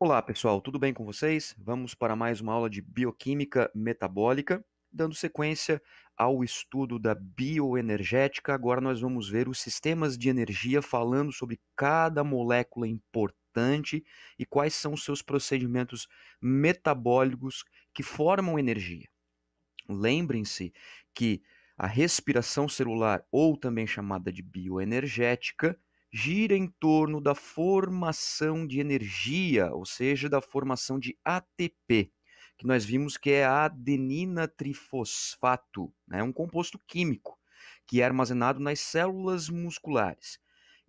Olá, pessoal, tudo bem com vocês? Vamos para mais uma aula de bioquímica metabólica, dando sequência ao estudo da bioenergética. Agora nós vamos ver os sistemas de energia falando sobre cada molécula importante e quais são os seus procedimentos metabólicos que formam energia. Lembrem-se que a respiração celular, ou também chamada de bioenergética, gira em torno da formação de energia, ou seja, da formação de ATP, que nós vimos que é a adenina trifosfato, né, um composto químico que é armazenado nas células musculares.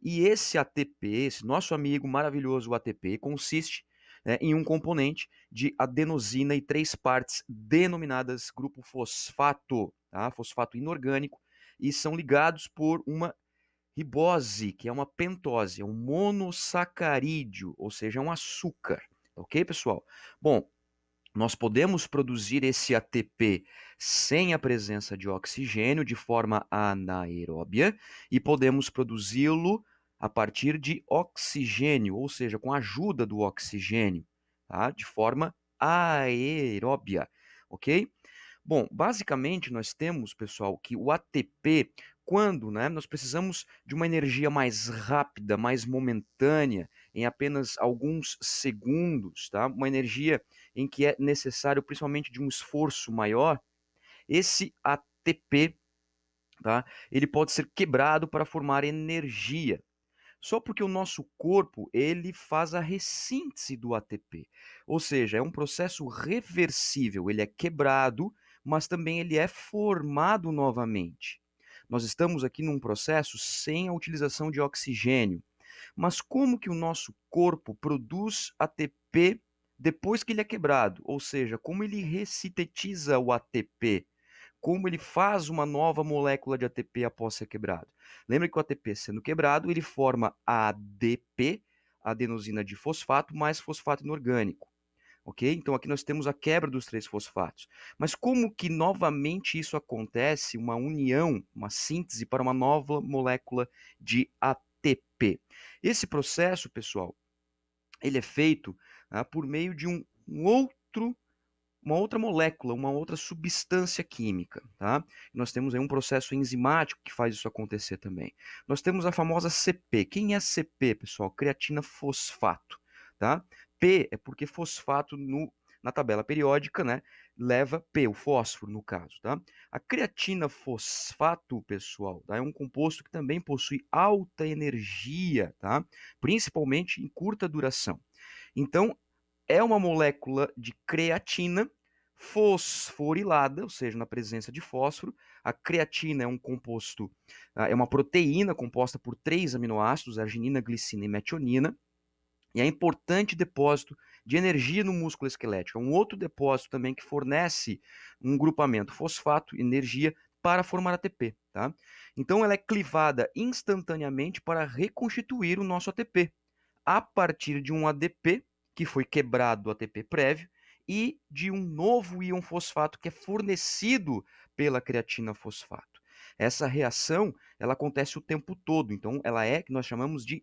E esse ATP, esse nosso amigo maravilhoso ATP, consiste né, em um componente de adenosina e três partes denominadas grupo fosfato, tá? fosfato inorgânico, e são ligados por uma ribose, que é uma pentose, é um monossacarídeo, ou seja, é um açúcar. Ok, pessoal? Bom, nós podemos produzir esse ATP sem a presença de oxigênio de forma anaeróbia e podemos produzi-lo a partir de oxigênio, ou seja, com a ajuda do oxigênio, tá? de forma aeróbia, ok? Bom, basicamente nós temos, pessoal, que o ATP quando né, nós precisamos de uma energia mais rápida, mais momentânea, em apenas alguns segundos, tá? uma energia em que é necessário principalmente de um esforço maior, esse ATP tá? ele pode ser quebrado para formar energia. Só porque o nosso corpo ele faz a ressíntese do ATP, ou seja, é um processo reversível, ele é quebrado, mas também ele é formado novamente. Nós estamos aqui num processo sem a utilização de oxigênio. Mas como que o nosso corpo produz ATP depois que ele é quebrado? Ou seja, como ele resintetiza o ATP? Como ele faz uma nova molécula de ATP após ser quebrado? Lembra que o ATP sendo quebrado, ele forma ADP, adenosina de fosfato, mais fosfato inorgânico ok? Então aqui nós temos a quebra dos três fosfatos. Mas como que novamente isso acontece, uma união, uma síntese para uma nova molécula de ATP? Esse processo, pessoal, ele é feito né, por meio de um, um outro uma outra molécula, uma outra substância química, tá? Nós temos aí um processo enzimático que faz isso acontecer também. Nós temos a famosa CP. Quem é CP, pessoal? Creatina fosfato, tá? P é porque fosfato no, na tabela periódica, né, leva P, o fósforo no caso, tá? A creatina fosfato, pessoal, tá? é um composto que também possui alta energia, tá? Principalmente em curta duração. Então, é uma molécula de creatina fosforilada, ou seja, na presença de fósforo. A creatina é um composto, ah, é uma proteína composta por três aminoácidos, arginina, glicina e metionina e é importante depósito de energia no músculo esquelético. É um outro depósito também que fornece um grupamento fosfato, energia, para formar ATP. Tá? Então ela é clivada instantaneamente para reconstituir o nosso ATP, a partir de um ADP, que foi quebrado do ATP prévio, e de um novo íon fosfato que é fornecido pela creatina fosfato. Essa reação ela acontece o tempo todo, então ela é que nós chamamos de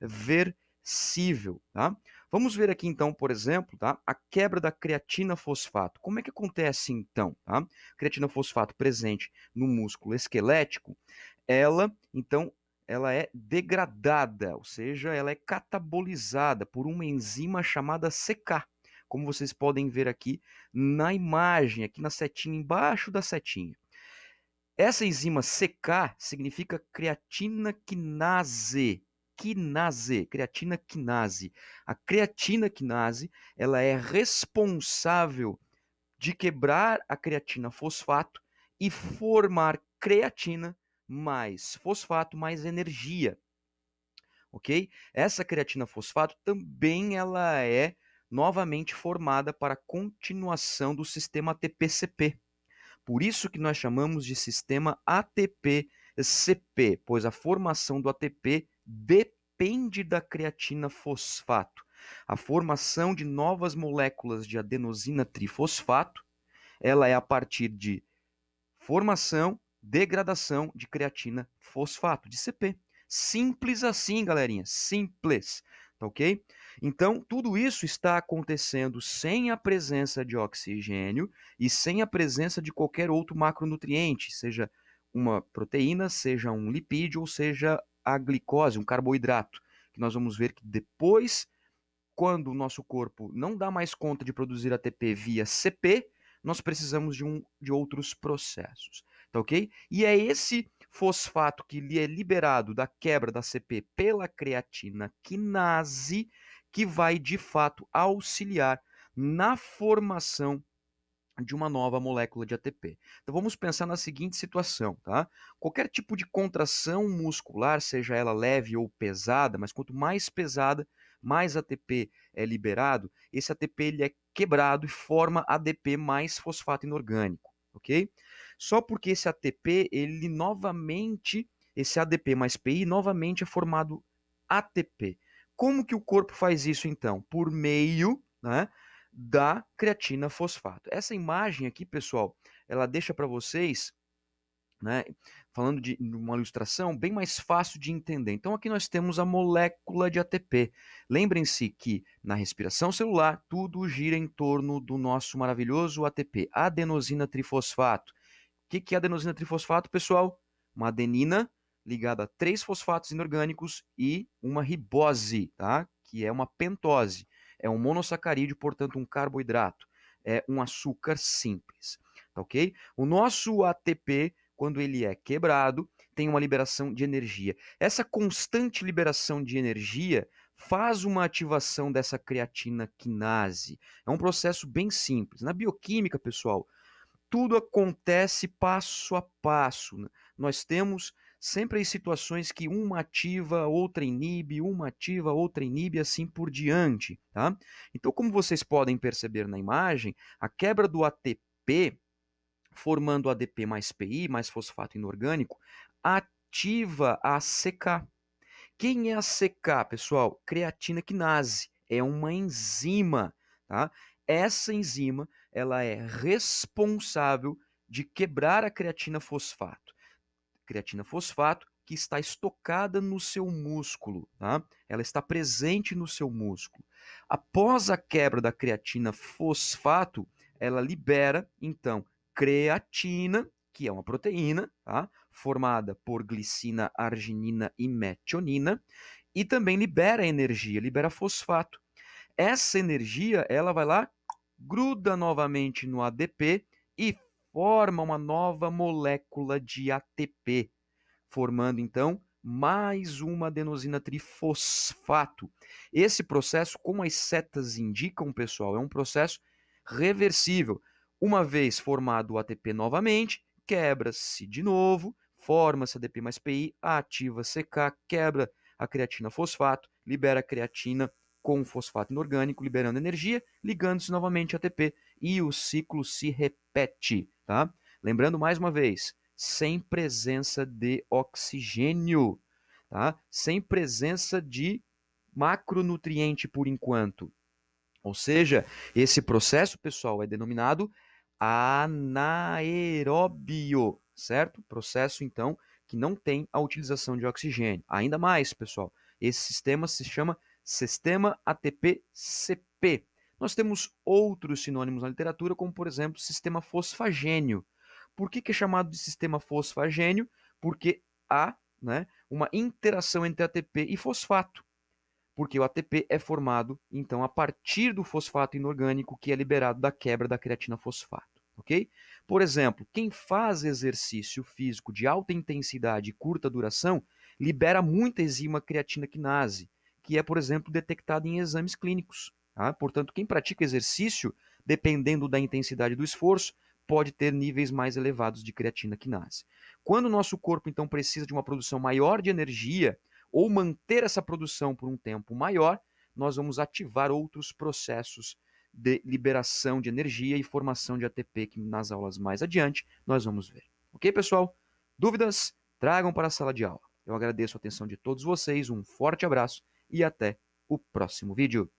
reversibilidade possível, tá? Vamos ver aqui então, por exemplo, tá? a quebra da creatina fosfato. Como é que acontece então? Tá? Creatina fosfato presente no músculo esquelético, ela então ela é degradada, ou seja, ela é catabolizada por uma enzima chamada CK. Como vocês podem ver aqui na imagem, aqui na setinha embaixo da setinha. Essa enzima CK significa creatina quinase, quinase, creatina quinase. A creatina quinase, ela é responsável de quebrar a creatina fosfato e formar creatina mais fosfato mais energia. OK? Essa creatina fosfato também ela é novamente formada para continuação do sistema ATP-CP. Por isso que nós chamamos de sistema ATP-CP, pois a formação do ATP depende da creatina fosfato. A formação de novas moléculas de adenosina trifosfato, ela é a partir de formação, degradação de creatina fosfato, de CP. Simples assim, galerinha, simples, tá ok? Então, tudo isso está acontecendo sem a presença de oxigênio e sem a presença de qualquer outro macronutriente, seja uma proteína, seja um lipídio ou seja a glicose, um carboidrato, que nós vamos ver que depois, quando o nosso corpo não dá mais conta de produzir ATP via CP, nós precisamos de, um, de outros processos, tá ok? E é esse fosfato que lhe é liberado da quebra da CP pela creatina quinase que vai de fato auxiliar na formação de uma nova molécula de ATP. Então vamos pensar na seguinte situação, tá? Qualquer tipo de contração muscular, seja ela leve ou pesada, mas quanto mais pesada, mais ATP é liberado, esse ATP ele é quebrado e forma ADP mais fosfato inorgânico, ok? Só porque esse ATP, ele novamente, esse ADP mais PI, novamente é formado ATP. Como que o corpo faz isso então? Por meio, né? da creatina fosfato. Essa imagem aqui, pessoal, ela deixa para vocês, né, falando de uma ilustração bem mais fácil de entender. Então aqui nós temos a molécula de ATP. Lembrem-se que na respiração celular tudo gira em torno do nosso maravilhoso ATP, adenosina trifosfato. O que, que é adenosina trifosfato, pessoal? Uma adenina ligada a três fosfatos inorgânicos e uma ribose, tá? que é uma pentose. É um monossacarídeo, portanto, um carboidrato. É um açúcar simples, tá ok? O nosso ATP, quando ele é quebrado, tem uma liberação de energia. Essa constante liberação de energia faz uma ativação dessa creatina quinase. É um processo bem simples. Na bioquímica, pessoal, tudo acontece passo a passo. Né? Nós temos sempre em situações que uma ativa, outra inibe, uma ativa, outra inibe, assim por diante. Tá? Então, como vocês podem perceber na imagem, a quebra do ATP, formando ADP mais PI, mais fosfato inorgânico, ativa a CK. Quem é a CK, pessoal? Creatina quinase, é uma enzima. Tá? Essa enzima ela é responsável de quebrar a creatina fosfato creatina fosfato, que está estocada no seu músculo, tá? Ela está presente no seu músculo. Após a quebra da creatina fosfato, ela libera, então, creatina, que é uma proteína, tá? Formada por glicina, arginina e metionina, e também libera energia, libera fosfato. Essa energia, ela vai lá, gruda novamente no ADP e forma uma nova molécula de ATP, formando então mais uma adenosina trifosfato. Esse processo, como as setas indicam, pessoal, é um processo reversível. Uma vez formado o ATP novamente, quebra-se de novo, forma-se ADP mais PI, ativa CK, quebra a creatina fosfato, libera a creatina com fosfato inorgânico, liberando energia, ligando-se novamente ATP e o ciclo se repete tá? Lembrando mais uma vez, sem presença de oxigênio, tá? Sem presença de macronutriente por enquanto. Ou seja, esse processo, pessoal, é denominado anaeróbio, certo? Processo então que não tem a utilização de oxigênio. Ainda mais, pessoal, esse sistema se chama sistema ATP-CP, nós temos outros sinônimos na literatura, como por exemplo, sistema fosfagênio. Por que, que é chamado de sistema fosfagênio? Porque há né, uma interação entre ATP e fosfato. Porque o ATP é formado, então, a partir do fosfato inorgânico que é liberado da quebra da creatina fosfato. Okay? Por exemplo, quem faz exercício físico de alta intensidade e curta duração libera muita enzima creatina quinase, que é, por exemplo, detectada em exames clínicos. Tá? Portanto, quem pratica exercício, dependendo da intensidade do esforço, pode ter níveis mais elevados de creatina quinase. Quando o nosso corpo, então, precisa de uma produção maior de energia, ou manter essa produção por um tempo maior, nós vamos ativar outros processos de liberação de energia e formação de ATP, que nas aulas mais adiante nós vamos ver. Ok, pessoal? Dúvidas? Tragam para a sala de aula. Eu agradeço a atenção de todos vocês, um forte abraço e até o próximo vídeo.